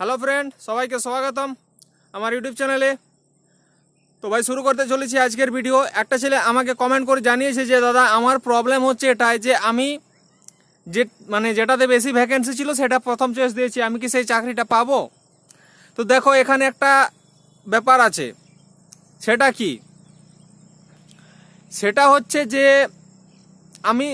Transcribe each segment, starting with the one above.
hello friend সবাইকে স্বাগতম আমার ইউটিউব চ্যানেলে তো ভাই শুরু করতে চলেছি আজকের ভিডিও একটা ছেলে আমাকে কমেন্ট করে জানিয়েছে যে দাদা আমার প্রবলেম হচ্ছে এটাই যে আমি যে মানে যেটাতে বেশি ভ্যাকেন্সি ছিল সেটা প্রথম চয়েস দিয়েছি আমি কি সেই চাকরিটা পাবো তো দেখো এখানে একটা ব্যাপার আছে সেটা কি সেটা হচ্ছে যে আমি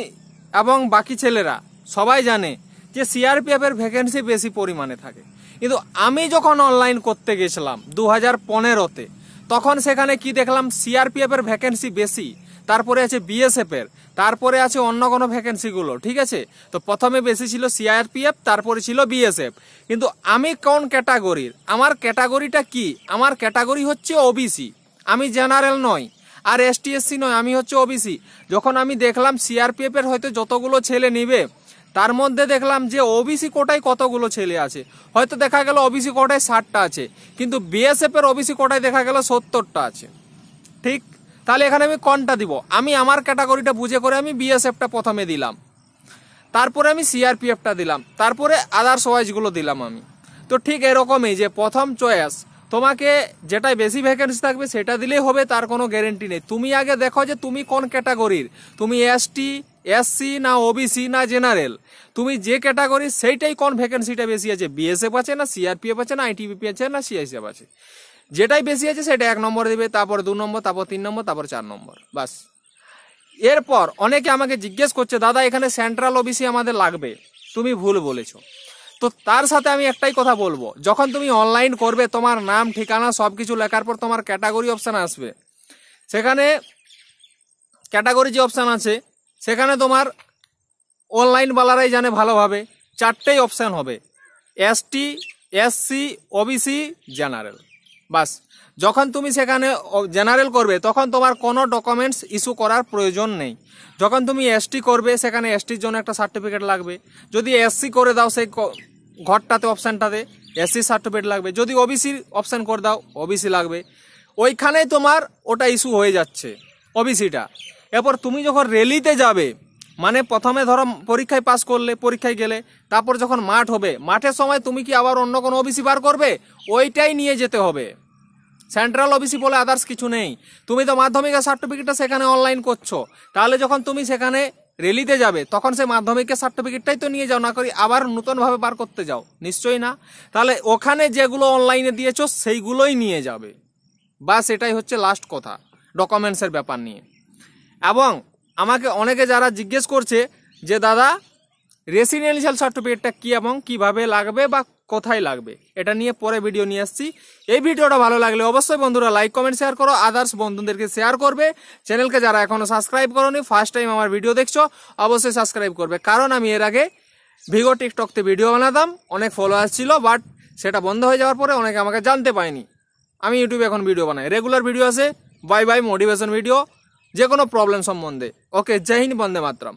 এবং বাকি ছেলেরা সবাই জানে যে সিআরপিএফের ভ্যাকেন্সি বেশি পরিমাণে থাকে কিন্তু আমি যখন অনলাইন করতে গেছিলাম দু হাজার পনেরোতে তখন সেখানে কি দেখলাম সিআরপিএফের ভ্যাকেন্সি বেশি তারপরে আছে বিএসএফের তারপরে আছে অন্য কোনো ভ্যাকেন্সিগুলো ঠিক আছে তো প্রথমে বেশি ছিল সিআরপিএফ তারপরে ছিল বিএসএফ কিন্তু আমি কোন ক্যাটাগরির আমার ক্যাটাগরিটা কি আমার ক্যাটাগরি হচ্ছে ওবিসি আমি জেনারেল নয় আর এসটিএসসি নয় আমি হচ্ছে ওবিসি যখন আমি দেখলাম সিআরপিএফের হয়তো যতগুলো ছেলে নিবে তার মধ্যে দেখলাম যে ওবিসি কোটায় কতগুলো ছেলে আছে হয়তো দেখা গেল ওবিসি কোটায় ষাটটা আছে কিন্তু বিএসএফ এর ওবিসি কোটায় দেখা গেল সত্তরটা আছে ঠিক তাহলে এখানে আমি কোনটা দিব আমি আমার ক্যাটাগরিটা বুঝে করে আমি বিএসএফটা প্রথমে দিলাম তারপরে আমি সিআরপিএফটা দিলাম তারপরে আদার্স ওয়াইজগুলো দিলাম আমি তো ঠিক এরকমই যে প্রথম চয়েস তোমাকে যেটাই বেশি ভ্যাকেন্সি থাকবে সেটা দিলেই হবে তার কোনো গ্যারেন্টি নেই তুমি আগে দেখো যে তুমি কোন ক্যাটাগরির তুমি এসটি এসসি না ওবিসি না জেনারেল তুমি যে ক্যাটাগরি সেইটাই কোন ভ্যাকেন্সিটা বেশি আছে বিএসএফ আছে না সিআরপিএফ আছে না আইটিবিপি আছে না সিআইসিএফ আছে যেটাই বেশি আছে সেটা এক নম্বর দেবে তারপর দু নম্বর তারপর তিন নম্বর তারপর চার নম্বর বাস এরপর অনেকে আমাকে জিজ্ঞেস করছে দাদা এখানে সেন্ট্রাল ওবিসি আমাদের লাগবে তুমি ভুল বলেছো তো তার সাথে আমি একটাই কথা বলবো যখন তুমি অনলাইন করবে তোমার নাম ঠিকানা সব কিছু লেখার পর তোমার ক্যাটাগরি অপশান আসবে সেখানে ক্যাটাগরি যে অপশান আছে সেখানে তোমার অনলাইন বালারাই জানে ভালোভাবে চারটেই অপশান হবে এসটি এসসি ওবিসি জেনারেল বাস যখন তুমি সেখানে জেনারেল করবে তখন তোমার কোনো ডকুমেন্টস ইস্যু করার প্রয়োজন নেই যখন তুমি এসটি করবে সেখানে এসটির জন্য একটা সার্টিফিকেট লাগবে যদি এসসি করে দাও সেই ঘরটাতে অপশানটাতে এসসি সার্টিফিকেট লাগবে যদি ওবিসির অপশান করে দাও ওবিসি লাগবে ওইখানেই তোমার ওটা ইস্যু হয়ে যাচ্ছে ওবিসিটা এরপর তুমি যখন রেলিতে যাবে মানে প্রথমে ধরো পরীক্ষায় পাস করলে পরীক্ষায় গেলে তারপর যখন মাঠ হবে মাঠের সময় তুমি কি আবার অন্য কোনো ওবিসি বার করবে ওইটাই নিয়ে যেতে হবে সেন্ট্রাল ওবিসি বলে আদার্স কিছু নেই তুমি তো মাধ্যমিকের সার্টিফিকেটটা সেখানে অনলাইন করছো তাহলে যখন তুমি সেখানে রেলিতে যাবে তখন সেই মাধ্যমিকের সার্টিফিকেটটাই তো নিয়ে যাও না করি আবার নতুনভাবে বার করতে যাও নিশ্চয়ই না তাহলে ওখানে যেগুলো অনলাইনে দিয়েছো সেইগুলোই নিয়ে যাবে বা সেটাই হচ্ছে লাস্ট কথা ডকুমেন্টসের ব্যাপার নিয়ে এবং আমাকে অনেকে যারা জিজ্ঞেস করছে যে দাদা রেসিডেন্সিয়াল সার্টিফিকেটটা কী এবং কিভাবে লাগবে বা কোথায় লাগবে এটা নিয়ে পরে ভিডিও নিয়ে আসছি এই ভিডিওটা ভালো লাগলে অবশ্যই বন্ধুরা লাইক কমেন্ট শেয়ার করো আদার্স বন্ধুদেরকে শেয়ার করবে চ্যানেলকে যারা এখনও সাবস্ক্রাইব করোনি ফার্স্ট টাইম আমার ভিডিও দেখছো অবশ্যই সাবস্ক্রাইব করবে কারণ আমি এর আগে ভিগো টিকটকতে ভিডিও বানাতাম অনেক ফলোয়ার্স ছিল বাট সেটা বন্ধ হয়ে যাওয়ার পরে অনেকে আমাকে জানতে পায়নি আমি ইউটিউবে এখন ভিডিও বানাই রেগুলার ভিডিও আছে বাই বাই মোটিভেশন ভিডিও যে কোনো প্রবলেম সম্বন্ধে ওকে জয় বন্দে মাত্রাম